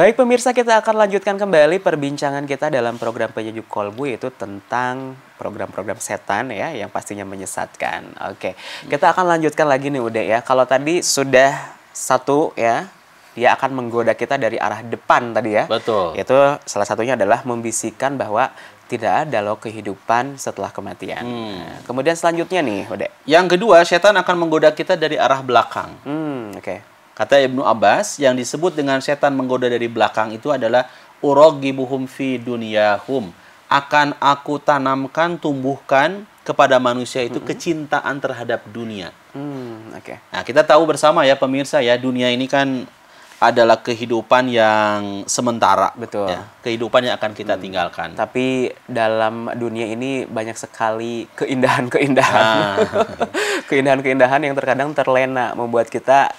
Baik pemirsa, kita akan lanjutkan kembali perbincangan kita dalam program penyejuk kolbu yaitu tentang program-program setan ya yang pastinya menyesatkan. Oke, kita akan lanjutkan lagi nih udah ya. Kalau tadi sudah satu ya, dia akan menggoda kita dari arah depan tadi ya. Betul. Itu salah satunya adalah membisikkan bahwa tidak ada loh kehidupan setelah kematian. Hmm. kemudian selanjutnya nih, Ude. Yang kedua, setan akan menggoda kita dari arah belakang. Hmm, oke. Okay Kata Ibnu Abbas, yang disebut dengan setan menggoda dari belakang itu adalah buhum fi dunyahum. Akan aku tanamkan, tumbuhkan kepada manusia itu hmm. kecintaan terhadap dunia. Mm, Oke. Okay. Nah, kita tahu bersama ya pemirsa ya, dunia ini kan adalah kehidupan yang sementara, betul. Ya, kehidupan yang akan kita hmm. tinggalkan. Tapi dalam dunia ini banyak sekali keindahan-keindahan, ah. keindahan-keindahan yang terkadang terlena membuat kita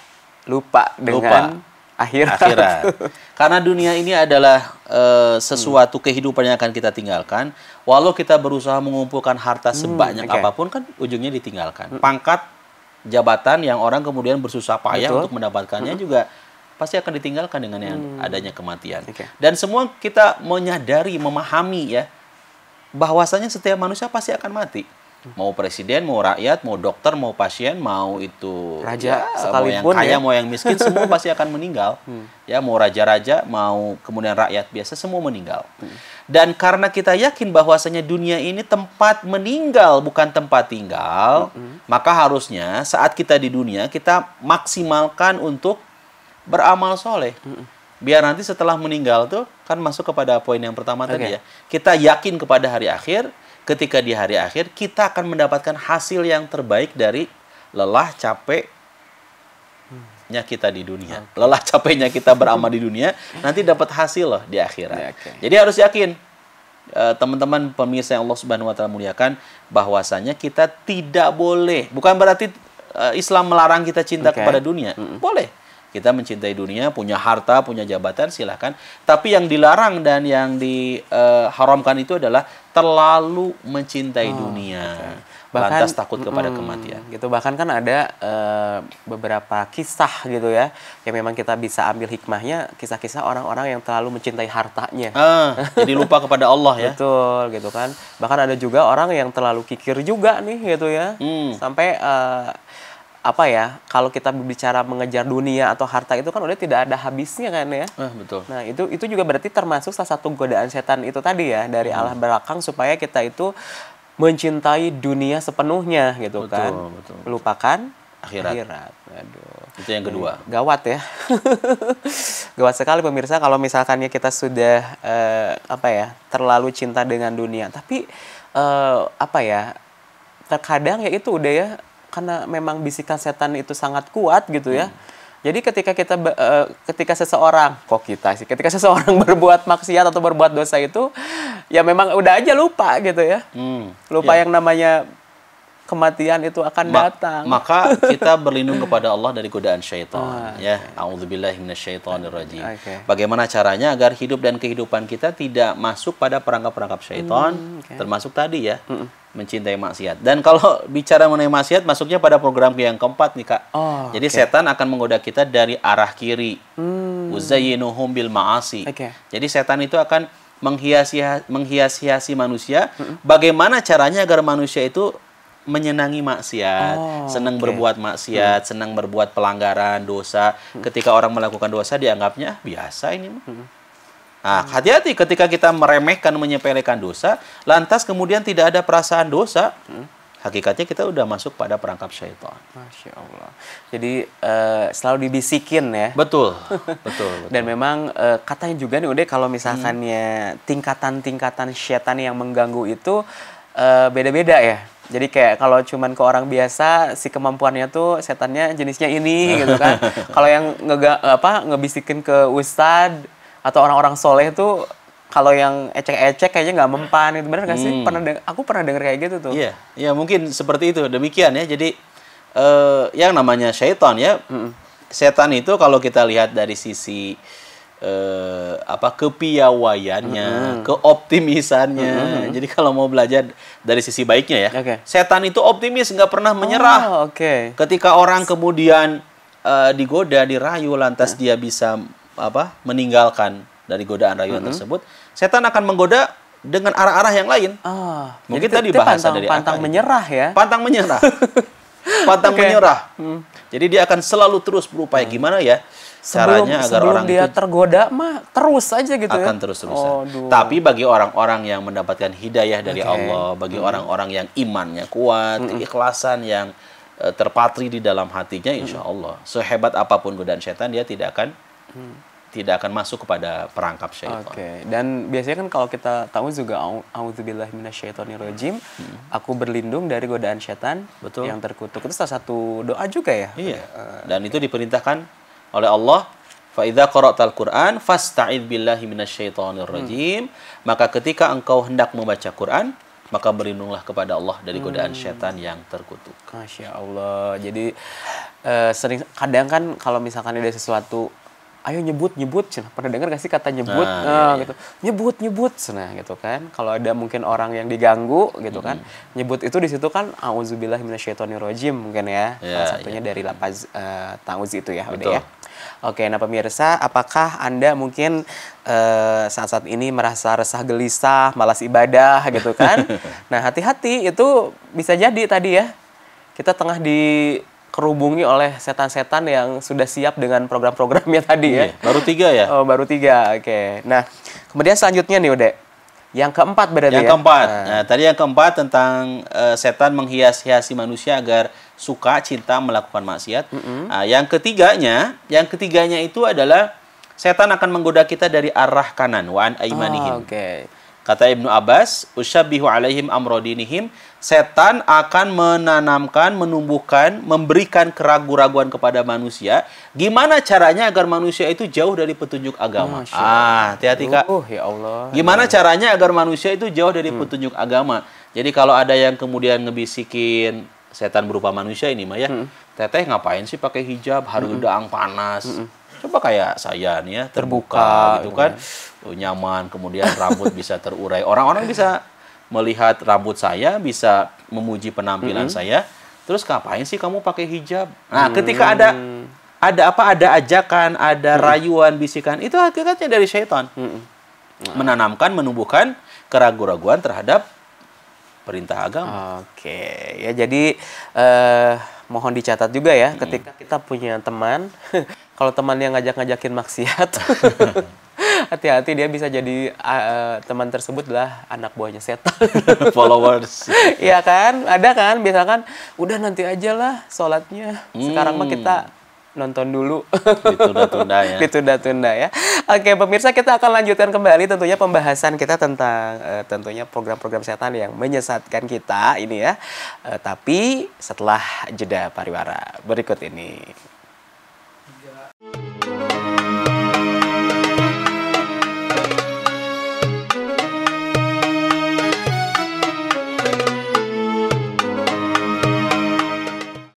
lupa dengan lupa. akhirat. akhirat. Karena dunia ini adalah uh, sesuatu hmm. kehidupan yang akan kita tinggalkan. Walau kita berusaha mengumpulkan harta hmm, sebanyak okay. apapun kan ujungnya ditinggalkan. Hmm. Pangkat jabatan yang orang kemudian bersusah payah Betul. untuk mendapatkannya hmm. juga pasti akan ditinggalkan dengan yang hmm. adanya kematian. Okay. Dan semua kita menyadari, memahami ya bahwasanya setiap manusia pasti akan mati mau presiden, mau rakyat, mau dokter, mau pasien, mau itu raja ya, sekalipun mau yang kaya, ya. mau yang miskin, semua pasti akan meninggal. Hmm. Ya, mau raja-raja, mau kemudian rakyat biasa semua meninggal. Hmm. Dan karena kita yakin bahwasanya dunia ini tempat meninggal bukan tempat tinggal, hmm. maka harusnya saat kita di dunia kita maksimalkan untuk beramal soleh. Hmm biar nanti setelah meninggal tuh kan masuk kepada poin yang pertama okay. tadi ya kita yakin kepada hari akhir ketika di hari akhir kita akan mendapatkan hasil yang terbaik dari lelah capek nya kita di dunia. Okay. Lelah capeknya kita beramal di dunia, nanti dapat hasil loh di akhirat. Yeah, okay. Jadi harus yakin eh, teman-teman pemirsa yang Allah Subhanahu wa taala muliakan bahwasanya kita tidak boleh bukan berarti eh, Islam melarang kita cinta okay. kepada dunia. Mm -mm. Boleh. Kita mencintai dunia, punya harta, punya jabatan, silahkan. Tapi yang dilarang dan yang diharamkan eh, itu adalah terlalu mencintai oh, dunia. Okay bahkan lantas takut kepada mm, kematian gitu bahkan kan ada uh, beberapa kisah gitu ya yang memang kita bisa ambil hikmahnya kisah-kisah orang-orang yang terlalu mencintai hartanya ah, jadi lupa kepada Allah ya betul gitu kan bahkan ada juga orang yang terlalu kikir juga nih gitu ya mm. sampai uh, apa ya kalau kita berbicara mengejar dunia atau harta itu kan udah tidak ada habisnya kan ya eh, betul nah itu itu juga berarti termasuk salah satu godaan setan itu tadi ya dari hmm. Allah belakang supaya kita itu mencintai dunia sepenuhnya gitu betul, kan betul, lupakan akhirat. akhirat. Aduh. Itu yang kedua. Iya. Gawat ya. Gawat sekali pemirsa kalau misalkannya kita sudah uh, apa ya, terlalu cinta dengan dunia. Tapi uh, apa ya? Terkadang ya itu udah ya karena memang bisikan setan itu sangat kuat gitu ya. Hmm. Jadi ketika kita uh, ketika seseorang kok kita sih ketika seseorang berbuat maksiat atau berbuat dosa itu ya memang udah aja lupa gitu ya. Hmm, lupa ya. yang namanya kematian itu akan Ma datang. Maka kita berlindung kepada Allah dari godaan syaitan oh, ya. Auzubillahi minasyaitonirrajim. Okay. Bagaimana caranya agar hidup dan kehidupan kita tidak masuk pada perangkap-perangkap syaitan hmm, okay. termasuk tadi ya. Hmm mencintai maksiat. Dan kalau bicara mengenai maksiat, masuknya pada program yang keempat nih kak. Oh, Jadi okay. setan akan menggoda kita dari arah kiri. Hmm. Uzayyinuhum bil maasi. Jadi setan itu akan menghiasi menghias-hiasi manusia. Mm Bagaimana caranya agar manusia itu menyenangi maksiat, oh, senang okay. berbuat maksiat, hmm. senang berbuat pelanggaran, dosa. Hmm. Ketika orang melakukan dosa dianggapnya biasa ini. Hmm Nah, hati-hati ketika kita meremehkan, menyepelekan dosa, lantas kemudian tidak ada perasaan dosa, hakikatnya kita udah masuk pada perangkap syaitan. Masya Allah. Jadi uh, selalu dibisikin ya. Betul, betul. betul. Dan memang uh, katanya juga nih, udah kalau misalkannya hmm. tingkatan-tingkatan syaitan yang mengganggu itu eh, beda-beda uh, beda ya. Jadi kayak kalau cuman ke orang biasa si kemampuannya tuh setannya jenisnya ini gitu kan. kalau yang nge apa ngebisikin ke ustadz atau orang-orang soleh tuh kalau yang ecek-ecek kayaknya nggak mempan itu benar nggak sih hmm. pernah aku pernah dengar kayak gitu tuh iya yeah. ya yeah, mungkin seperti itu demikian ya jadi uh, yang namanya setan ya mm. setan itu kalau kita lihat dari sisi uh, apa kepiawaiannya mm. keoptimisannya mm. jadi kalau mau belajar dari sisi baiknya ya okay. setan itu optimis nggak pernah menyerah oh, okay. ketika orang kemudian uh, digoda dirayu lantas ya. dia bisa apa meninggalkan dari godaan rayuan -hmm. tersebut, setan akan menggoda dengan arah-arah yang lain. Oh, Mungkin jadi tadi bahasa pantang, dari pantang akal. menyerah ya. Pantang menyerah. pantang okay. menyerah. Hmm. Jadi dia akan selalu terus berupaya hmm. gimana ya sebelum, caranya agar orang dia itu tergoda mah terus aja gitu ya. akan ya? terus terusan. Oh, Tapi bagi orang-orang yang mendapatkan hidayah dari okay. Allah, bagi hmm. orang-orang hmm. yang imannya kuat, hmm. keikhlasan yang eh, terpatri di dalam hatinya, hmm. insya Allah sehebat apapun godaan setan dia tidak akan hmm. tidak akan masuk kepada perangkap syaitan. Oke. Okay. Dan biasanya kan kalau kita tahu juga auzubillahiminasyaitonirrajim, hmm. aku berlindung dari godaan setan Betul. yang terkutuk. Itu salah satu doa juga ya. Iya. Eh, dan okay. itu diperintahkan oleh Allah Faidah idza qara'tal Qur'an fasta'id billahi minasyaitonir rajim. Hmm. Maka ketika engkau hendak membaca Quran, maka berlindunglah kepada Allah dari godaan hmm. syaitan yang terkutuk. Masya Allah. Jadi eh, sering kadang kan kalau misalkan ada sesuatu ayo nyebut nyebut cina pernah dengar gak sih kata nyebut nah, nah, iya, gitu nyebut nyebut cina gitu kan kalau ada mungkin orang yang diganggu gitu mm -hmm. kan nyebut itu di situ kan auzubillah rojim mungkin ya yeah, salah iya. satunya yeah. dari lapas uh, eh, tauz itu ya udah ya Oke, nah pemirsa, apakah Anda mungkin eh, saat-saat ini merasa resah gelisah, malas ibadah gitu kan? nah, hati-hati itu bisa jadi tadi ya. Kita tengah di kerubungi oleh setan-setan yang sudah siap dengan program-programnya tadi ya. Iya, baru tiga ya? Oh, baru tiga. Oke. Okay. Nah, kemudian selanjutnya nih, Ude. Yang keempat berarti Yang ya? keempat. Nah. nah, tadi yang keempat tentang uh, setan menghias-hiasi manusia agar suka, cinta melakukan maksiat. Mm -hmm. nah, yang ketiganya, yang ketiganya itu adalah setan akan menggoda kita dari arah kanan, Waan aimanihim. Ah, oh, Oke. Okay. Kata Ibnu Abbas, usyabihu alaihim amrodinihim, setan akan menanamkan, menumbuhkan, memberikan keraguan-raguan kepada manusia. Gimana caranya agar manusia itu jauh dari petunjuk agama? ah, hati-hati kak. Oh, ya Allah. Gimana caranya agar manusia itu jauh dari hmm. petunjuk agama? Jadi kalau ada yang kemudian ngebisikin setan berupa manusia ini mah ya, hmm. teteh ngapain sih pakai hijab, harus hmm. panas? Hmm. Coba kayak saya nih ya, terbuka, terbuka gitu kan. Ya nyaman, kemudian rambut bisa terurai. Orang-orang bisa melihat rambut saya, bisa memuji penampilan mm -hmm. saya. Terus ngapain sih kamu pakai hijab? Nah, hmm. ketika ada mm. ada apa, ada ajakan, ada hmm. rayuan, bisikan, itu hakikatnya dari syaitan. Hmm. Nah. Menanamkan, menumbuhkan keraguan-raguan terhadap perintah agama. Oke, ya jadi eh, mohon dicatat juga ya, hmm. ketika kita punya teman, kalau teman yang ngajak-ngajakin maksiat. hati-hati dia bisa jadi uh, teman tersebut adalah anak buahnya setan followers iya kan ada kan biasa kan udah nanti aja lah sholatnya hmm. sekarang hmm. mah kita nonton dulu ditunda-tunda ya ditunda-tunda ya oke pemirsa kita akan lanjutkan kembali tentunya pembahasan kita tentang uh, tentunya program-program setan yang menyesatkan kita ini ya uh, tapi setelah jeda pariwara berikut ini